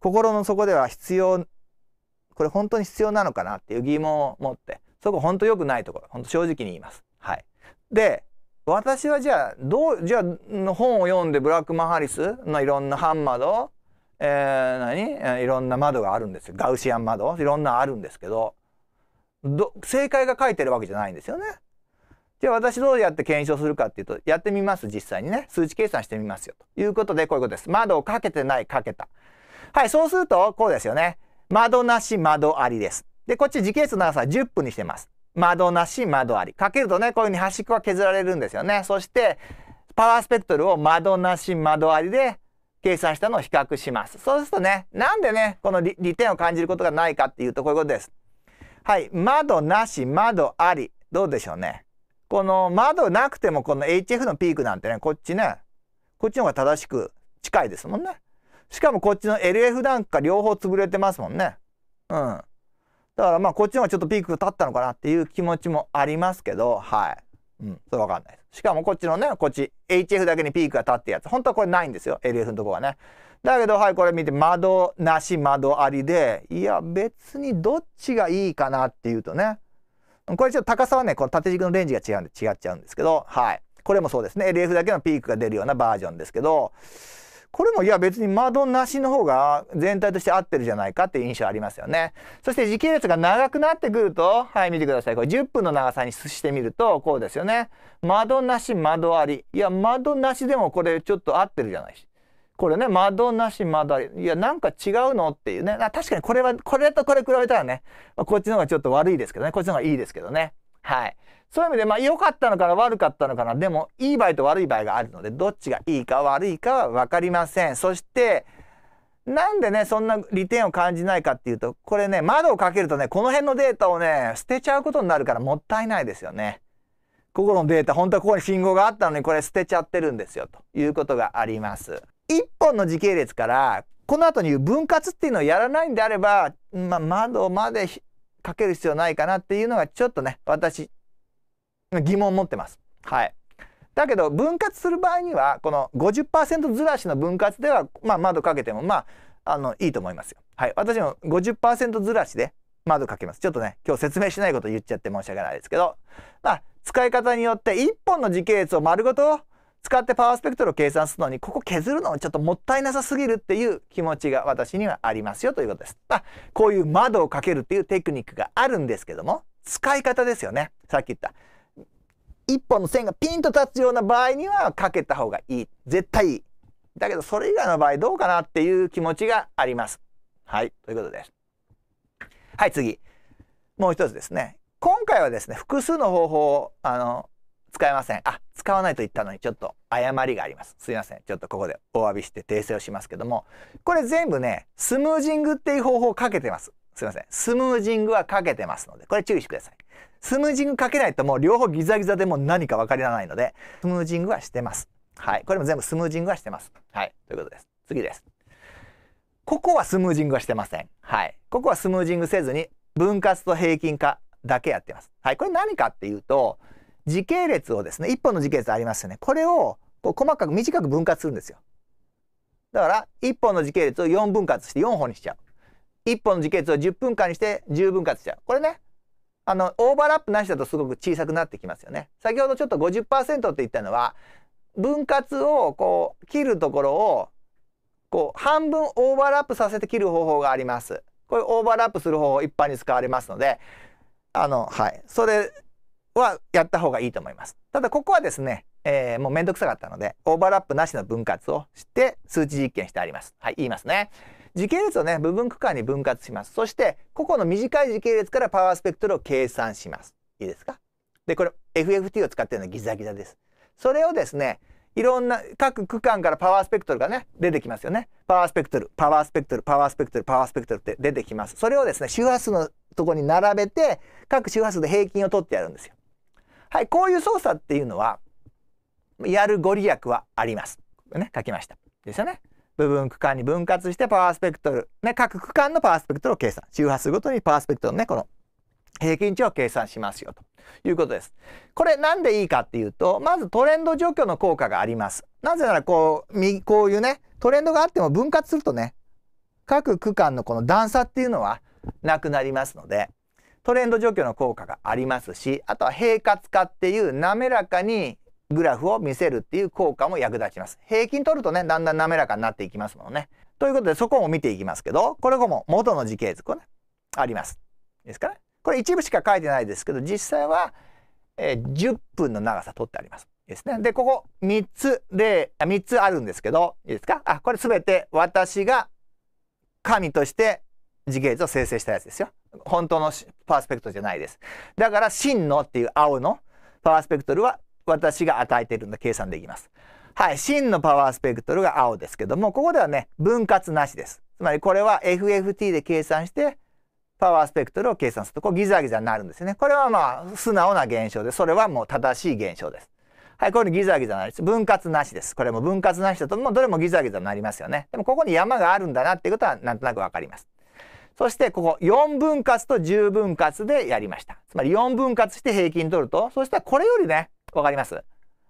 心の底では必要これ本当に必要なのかなっていう疑問を持ってそこ本当良くないところ本当正直に言います。はい、で私はじゃあどうじゃあ本を読んでブラックマハリスのいろんなハンマド、えー、何いろんな窓があるんですよガウシアン窓いろんなあるんですけどど正解が書いてるわけじゃないんですよね。じゃあ私どうやって検証するかっていうとやってみます実際にね数値計算してみますよということでこういうことです。窓をかけてないかけた。はいそうするとこうですよね。窓なし窓ありです。で、こっち時系列の長さは10分にしてます。窓なし窓あり。かけるとね、こういうふうに端っこが削られるんですよね。そして、パワースペクトルを窓なし窓ありで計算したのを比較します。そうするとね、なんでね、この利点を感じることがないかっていうと、こういうことです。はい、窓なし窓あり。どうでしょうね。この窓なくてもこの HF のピークなんてね、こっちね、こっちの方が正しく近いですもんね。しかもこっちの LF なんか両方潰れてますもんね。うん。だからまあこっちの方がちょっとピークが立ったのかなっていう気持ちもありますけど、はい。うん、それわかんないです。しかもこっちのね、こっち HF だけにピークが立ってやつ。本当はこれないんですよ。LF のとこはね。だけど、はい、これ見て、窓なし、窓ありで、いや、別にどっちがいいかなっていうとね。これちょっと高さはね、この縦軸のレンジが違うんで違っちゃうんですけど、はい。これもそうですね。LF だけのピークが出るようなバージョンですけど、これもいや別に窓なしの方が全体として合ってるじゃないかっていう印象ありますよね。そして時系列が長くなってくると、はい、見てください。これ10分の長さにしてみると、こうですよね。窓なし、窓あり。いや、窓なしでもこれちょっと合ってるじゃないし。これね、窓なし、窓あり。いや、なんか違うのっていうね。確かにこれは、これとこれ比べたらね、こっちの方がちょっと悪いですけどね。こっちの方がいいですけどね。はい。そういう意味で、まあ、良かったのかな、悪かったのかな。でも、いい場合と悪い場合があるので、どっちがいいか悪いかは分かりません。そして、なんでね、そんな利点を感じないかっていうと、これね、窓をかけるとね、この辺のデータをね、捨てちゃうことになるからもったいないですよね。ここのデータ、本当はここに信号があったのに、これ捨てちゃってるんですよ、ということがあります。一本の時系列から、この後に言う分割っていうのをやらないんであれば、まあ、窓までかける必要ないかなっていうのがちょっとね、私疑問を持ってます。はい。だけど分割する場合にはこの50%ずらしの分割では、まあ、窓かけてもまああのいいと思いますよ。はい、私も50%ずらしで窓かけます。ちょっとね今日説明しないこと言っちゃって申し訳ないですけど、まあ、使い方によって1本の時系列を丸ごと使ってパワースペクトルを計算するのにここ削るのちょっともったいなさすぎるっていう気持ちが私にはありますよということです。まあ、こういう窓をかけるっていうテクニックがあるんですけども使い方ですよねさっき言った。一本の線がピンと立つような場合にはかけた方がいい。絶対いい。だけどそれ以外の場合どうかなっていう気持ちがあります。はい、ということです。はい、次。もう一つですね。今回はですね、複数の方法を、あの、使えません。あ、使わないと言ったのにちょっと誤りがあります。すいません。ちょっとここでお詫びして訂正をしますけども、これ全部ね、スムージングっていう方法をかけてます。すいません。スムージングはかけてますので、これ注意してください。スムージングかけないともう両方ギザギザでも何か分からないので、スムージングはしてます。はい。これも全部スムージングはしてます。はい。ということです。次です。ここはスムージングはしてません。はい。ここはスムージングせずに、分割と平均化だけやってます。はい。これ何かっていうと、時系列をですね、1本の時系列ありますよね。これをこう細かく短く分割するんですよ。だから1本の時系列を4分割して4本にしちゃう。1本の時系列を10分間にして10分割しちゃう。これね、あのオーバーラップなしだとすごく小さくなってきますよね。先ほどちょっと50%って言ったのは分割をこう切るところをこう半分オーバーラップさせて切る方法があります。これオーバーラップする方法一般に使われますのであのはいそれはやった方がいいと思います。ただここはですね、えー、もうめんどくさかったのでオーバーラップなしの分割をして数値実験してあります。はい言いますね。時系列をね、部分区間に分割します。そして、個々の短い時系列からパワースペクトルを計算します。いいですかで、これ FFT を使ってるのはギザギザです。それをですね、いろんな各区間からパワースペクトルがね、出てきますよね。パワースペクトル、パワースペクトル、パワースペクトル、パワースペクトルって出てきます。それをですね、周波数のとこに並べて、各周波数で平均を取ってやるんですよ。はい、こういう操作っていうのは、やるご利益はあります。ね、書きました。ですよね。部分区間に分割してパワースペクトル、ね、各区間のパワースペクトルを計算周波数ごとにパワースペクトルのねこの平均値を計算しますよということです。これなんでいいかっていうとまずトレンド除去の効果があります。なぜならこうこういうねトレンドがあっても分割するとね各区間のこの段差っていうのはなくなりますのでトレンド除去の効果がありますしあとは平滑化っていう滑らかにグラフを見せるっていう効果も役立ちます。平均取るとね、だんだん滑らかになっていきますものね。ということで、そこも見ていきますけど、これも元の時系図、これ、ね、あります。ですから、ね、これ一部しか書いてないですけど、実際は、えー、10分の長さ取ってあります。ですね。で、ここ3つ3つあるんですけど、いいですかあ、これ全て私が神として時系図を生成したやつですよ。本当のパースペクトじゃないです。だから、真のっていう青のパースペクトルは私が与えているので計算できます。はい、真のパワースペクトルが青ですけども、ここではね、分割なしです。つまりこれは FFT で計算して、パワースペクトルを計算すると、こうギザギザになるんですよね。これはまあ、素直な現象で、それはもう正しい現象です。はい、これギザギザなりです。分割なしです。これも分割なしだと、もうどれもギザギザになりますよね。でもここに山があるんだなっていうことは、なんとなくわかります。そしてここ4分割と10分割でやりました。つまり4分割して平均取ると、そしたらこれよりね、わかります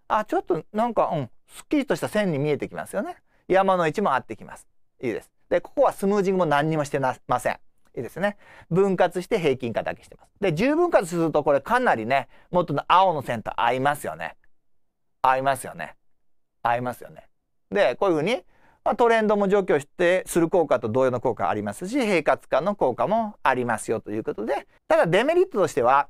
あ、ちょっとなんか、うん、すっきりとした線に見えてきますよね。山の位置も合ってきます。いいです。で、ここはスムージングも何にもしてません。いいですね。分割して平均化だけしてます。で、10分割するとこれかなりね、元の青の線と合いますよね。合いますよね。合いますよね。で、こういうふうにまあ、トレンドも除去してする効果と同様の効果ありますし平滑感の効果もありますよということでただデメリットとしては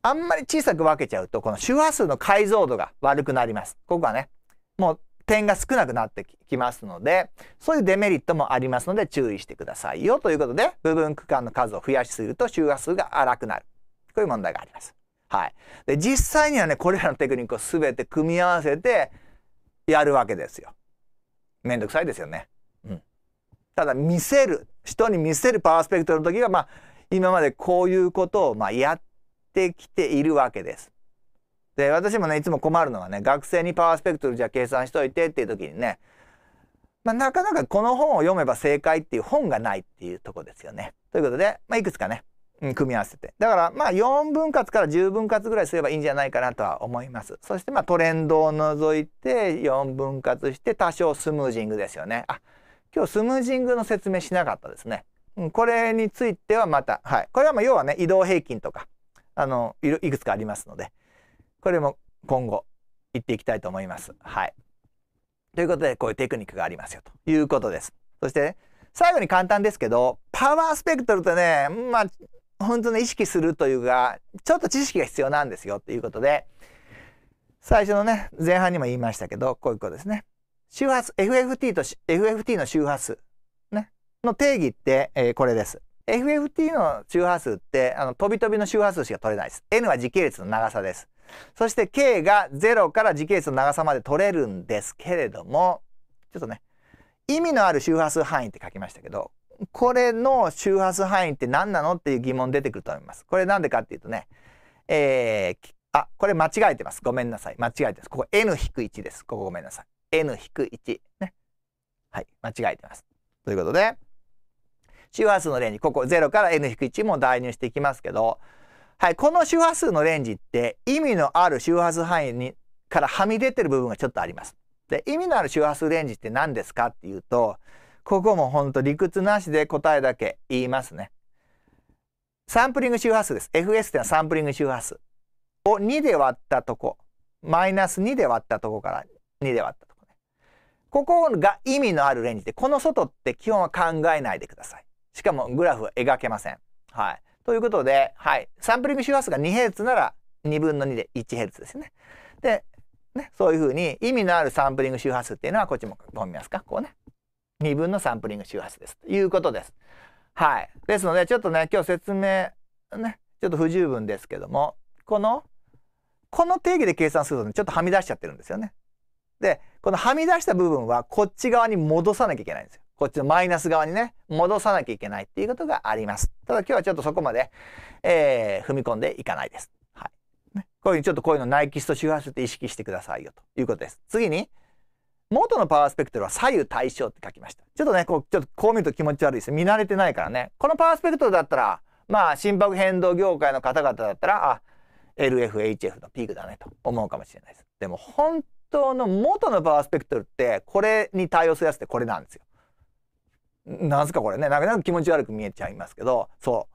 あんまり小さく分けちゃうとこの周波数の解像度が悪くなります。ここはねもう点が少なくなってきますのでそういうデメリットもありますので注意してくださいよということで部分区間の数を増やしすぎると周波数が荒くなるこういう問題があります。はい、で実際にはねこれらのテクニックを全て組み合わせてやるわけですよ。面倒くさいですよね。うん、ただ見せる人に見せるパースペクトの時が、まあ、今までこういうことを、まあ、やってきているわけです。で私もねいつも困るのはね学生にパワースペクトルじゃ計算しといてっていう時にね、まあ、なかなかこの本を読めば正解っていう本がないっていうとこですよね。ということで、まあ、いくつかね組み合わせてだからまあ4分割から10分割ぐらいすればいいんじゃないかなとは思いますそしてまあトレンドを除いて4分割して多少スムージングですよねあ今日スムージングの説明しなかったですね、うん、これについてはまたはいこれはまあ要はね移動平均とかあのいくつかありますのでこれも今後言っていきたいと思いますはいということでこういうテクニックがありますよということですそして、ね、最後に簡単ですけどパワースペクトルってねまあ本当の意識するというか、ちょっと知識が必要なんですよということで、最初のね、前半にも言いましたけど、こういうことですね。周波数、FFT と FFT の周波数、ね、の定義って、えー、これです。FFT の周波数って、あの、飛び飛びの周波数しか取れないです。N は時系列の長さです。そして K が0から時系列の長さまで取れるんですけれども、ちょっとね、意味のある周波数範囲って書きましたけど、これの周波数範囲って何なのっていう疑問出てくると思います。これなんでかっていうとね、えー、あ、これ間違えてます。ごめんなさい。間違えてます。ここ N-1 です。ここごめんなさい。N-1。ね。はい、間違えてます。ということで、周波数のレンジ、ここ0から N-1 も代入していきますけど、はい、この周波数のレンジって意味のある周波数範囲にからはみ出てる部分がちょっとあります。で、意味のある周波数レンジって何ですかっていうと、ここもほんと理屈なしで答えだけ言いますね。サンプリング周波数です。FS ってのはサンプリング周波数を2で割ったとこ、マイナス2で割ったとこから2で割ったとこね。ここが意味のあるレンジで、この外って基本は考えないでください。しかもグラフは描けません。はい。ということで、はい。サンプリング周波数が 2Hz なら2分の2で 1Hz ですね。で、ね、そういうふうに意味のあるサンプリング周波数っていうのはこっちもうみますかこうね。2分のサンプリング周波数ですということです。はい。ですので、ちょっとね、今日説明ね、ちょっと不十分ですけども、この、この定義で計算するとね、ちょっとはみ出しちゃってるんですよね。で、このはみ出した部分はこっち側に戻さなきゃいけないんですよ。こっちのマイナス側にね、戻さなきゃいけないっていうことがあります。ただ今日はちょっとそこまで、えー、踏み込んでいかないです。はい。ね、こういうふうにちょっとこういうのナイキスト周波数って意識してくださいよということです。次に、元のパワースペクトルは左右対称って書きました。ちょっとね、こう、ちょっとこう見ると気持ち悪いです。見慣れてないからね。このパワースペクトルだったら、まあ、心拍変動業界の方々だったら、あ、LFHF のピークだねと思うかもしれないです。でも、本当の元のパワースペクトルって、これに対応するやつってこれなんですよ。なんすかこれね。なかなか気持ち悪く見えちゃいますけど、そう。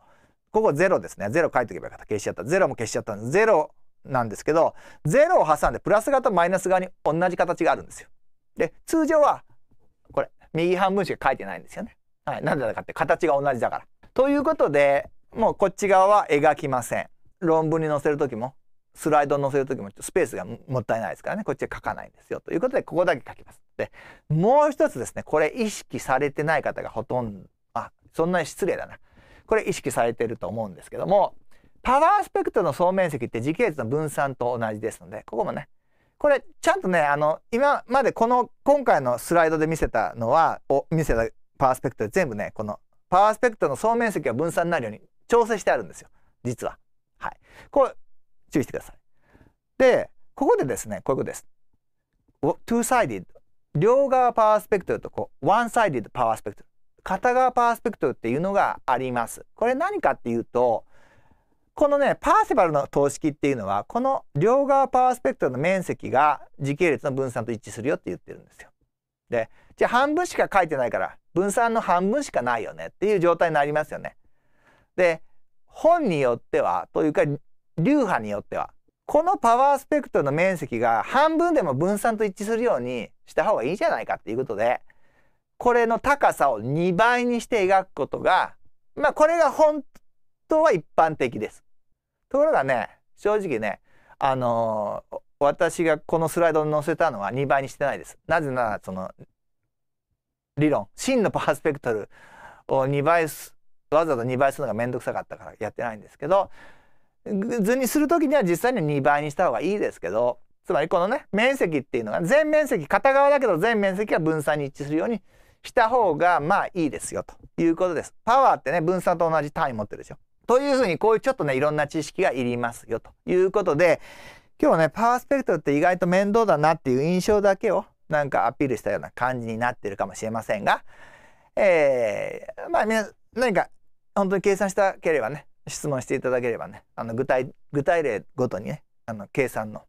ここ0ですね。0書いとけばよかった。消しちゃった。0も消しちゃったんです。0なんですけど、0を挟んでプラス型マイナス側に同じ形があるんですよ。で通常はこれ右半分しか書いてないんですよね。はい、なでだかって形が同じだから。ということでもうこっち側は描きません。論文に載せる時もスライドに載せる時もスペースがもったいないですからねこっちは書かないんですよということでここだけ書きます。でもう一つですねこれ意識されてない方がほとんどあそんなに失礼だなこれ意識されてると思うんですけどもパワースペクトの総面積って時系列の分散と同じですのでここもねこれちゃんとねあの今までこの今回のスライドで見せたのはを見せたパワースペクトで全部ねこのパワースペクトの総面積が分散になるように調整してあるんですよ実は。はい、これ注意してください。でここでですねこういうことです。2-sided 両側パワースペクトルとこう one-sided パワースペクトル片側パワースペクトルっていうのがあります。これ何かっていうとこのねパーセバルの等式っていうのはこの両側パワースペクトルの面積が時系列の分散と一致するよって言ってるんですよ。でじゃあ半分しか書いてないから分散の半分しかないよねっていう状態になりますよね。で本によってはというか流派によってはこのパワースペクトルの面積が半分でも分散と一致するようにした方がいいんじゃないかっていうことでこれの高さを2倍にして描くことがまあこれが本当は一般的です。ところがね正直ねあのー、私がこのスライドに載せたのは2倍にしてないです。なぜならその理論真のパースペクトルを2倍わざわざ2倍するのが面倒くさかったからやってないんですけど図にする時には実際に2倍にした方がいいですけどつまりこのね面積っていうのが全面積片側だけど全面積は分散に一致するようにした方がまあいいですよということです。パワーってね分散と同じ単位持ってるでしょ。というふうにこういうちょっとねいろんな知識がいりますよということで今日はねパワースペクトルって意外と面倒だなっていう印象だけをなんかアピールしたような感じになってるかもしれませんが、えー、まあ皆何か本当に計算したければね質問していただければねあの具体具体例ごとにねあの計算の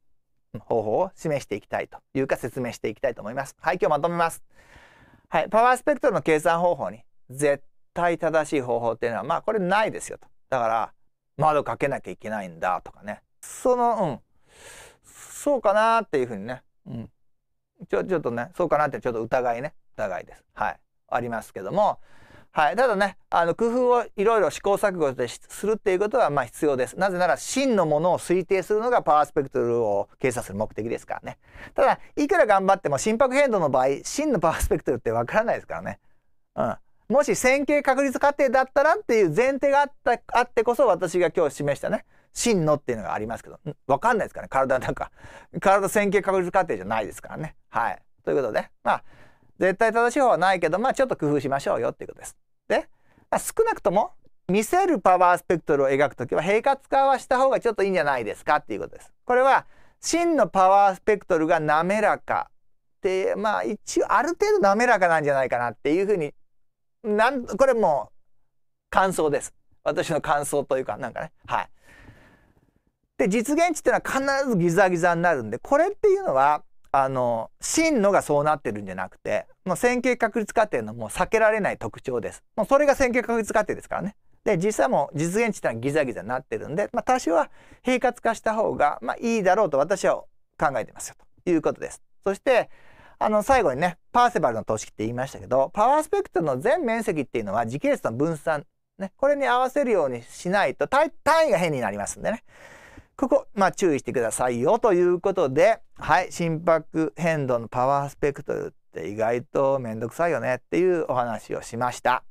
方法を示していきたいというか説明していきたいと思います。はい今日まとめます。はいパワースペクトルの計算方法に絶対正しい方法っていうのはまあこれないですよと。だから窓かけなきゃいけないんだとかねそのうんそうかなっていうふうにね、うん、ちょちょっとねそうかなってちょっと疑いね疑いですはいありますけどもはい、ただねあの工夫をいろいろ試行錯誤でするっていうことはまあ必要ですなぜなら真のものを推定するのがパワースペクトルを計算する目的ですからねただいくら頑張っても心拍変動の場合真のパワースペクトルってわからないですからねうんもし線形確率仮定だったらっていう前提があったあってこそ私が今日示したね真のっていうのがありますけどわかんないですかね体なんか体線形確率仮定じゃないですからねはいということでまあ絶対正しい方はないけどまあちょっと工夫しましょうよっていうことですで、まあ、少なくとも見せるパワースペクトルを描くときは平滑化はした方がちょっといいんじゃないですかっていうことですこれは真のパワースペクトルが滑らかっまあ一応ある程度滑らかなんじゃないかなっていうふうになんこれも感想です。私の感想というか、なんかね。はい。で、実現値っていうのは必ずギザギザになるんで、これっていうのは、あの、真のがそうなってるんじゃなくて、もう線形確率過程のもう避けられない特徴です。もうそれが線形確率過程ですからね。で、実際も実現値っていうのはギザギザになってるんで、まあ多少は平滑化した方が、まあいいだろうと私は考えてますよということです。そして、あの、最後にね、パーセバルの等式って言いましたけど、パワースペクトルの全面積っていうのは時系列の分散、ね、これに合わせるようにしないと単位が変になりますんでね。ここ、まあ、注意してくださいよということで、はい、心拍変動のパワースペクトルって意外とめんどくさいよねっていうお話をしました。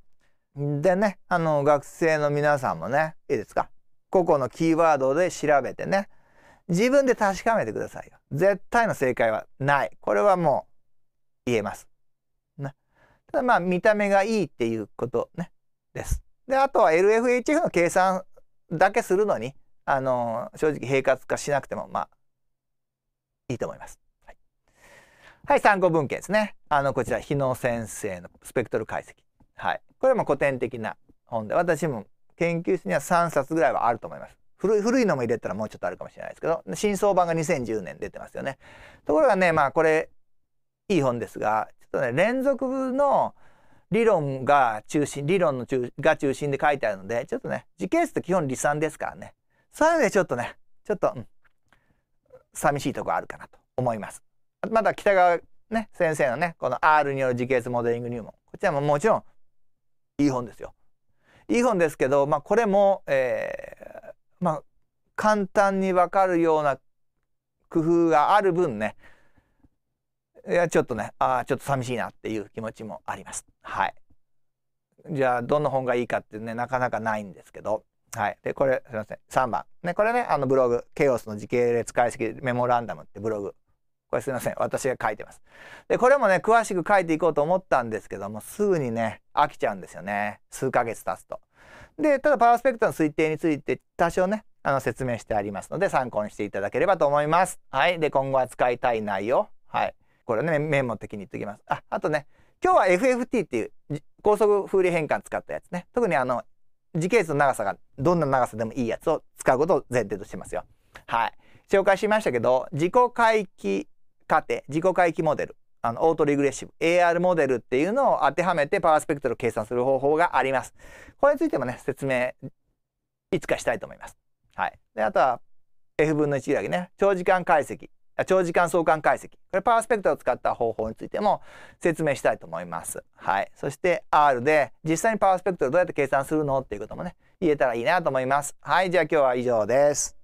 でね、あの、学生の皆さんもね、いいですか個々のキーワードで調べてね、自分で確かめてくださいよ。絶対の正解はない。これはもう言えます。ね、ただまあ見た目がいいっていうことねです。であとは LFHF の計算だけするのにあの正直平滑化しなくてもまあいいと思います。はい、はい、参考文献ですね。あのこちら日野先生のスペクトル解析。はい、これも古典的な本で私も研究室には3冊ぐらいはあると思います。古い古いのも入れたらもうちょっとあるかもしれないですけど新装版が2010年出てますよね。ところがねまあこれいい本ですがちょっとね連続の理論が中心理論の中が中心で書いてあるのでちょっとね時系列って基本離散ですからねそういうのでちょっとねちょっと、うん、寂しいとこあるかなと思います。また北川ね先生のねこの R による時系列モデリング入門こちらももちろんいい本ですよ。いい本ですけど、まあ、これも、えー、まあ、簡単にわかるような工夫がある分ねいやちょっとねああちょっと寂しいなっていう気持ちもあります。はいじゃあどの本がいいかっていうねなかなかないんですけどはいでこれすいません3番ねこれねあのブログ「ケオスの時系列解析メモランダム」ってブログこれすいません私が書いてます。でこれもね詳しく書いていこうと思ったんですけどもすぐにね飽きちゃうんですよね数ヶ月経つと。でただパワースペクトの推定について多少ねあの説明してありますので参考にしていただければと思います。はいで今後扱いたい内容はい。これね、メモ的に言っておきます。あ、あとね、今日は FFT っていう高速風流変換使ったやつね。特にあの、時系列の長さがどんな長さでもいいやつを使うことを前提としてますよ。はい。紹介しましたけど、自己回帰過程、自己回帰モデル、あの、オートリグレッシブ、AR モデルっていうのを当てはめてパワースペクトルを計算する方法があります。これについてもね、説明、いつかしたいと思います。はい。で、あとは、F 分の1だけね、長時間解析。長時間相関解析。これパワースペクトルを使った方法についても説明したいと思います。はい。そして R で実際にパワースペクトをどうやって計算するのっていうこともね、言えたらいいなと思います。はい。じゃあ今日は以上です。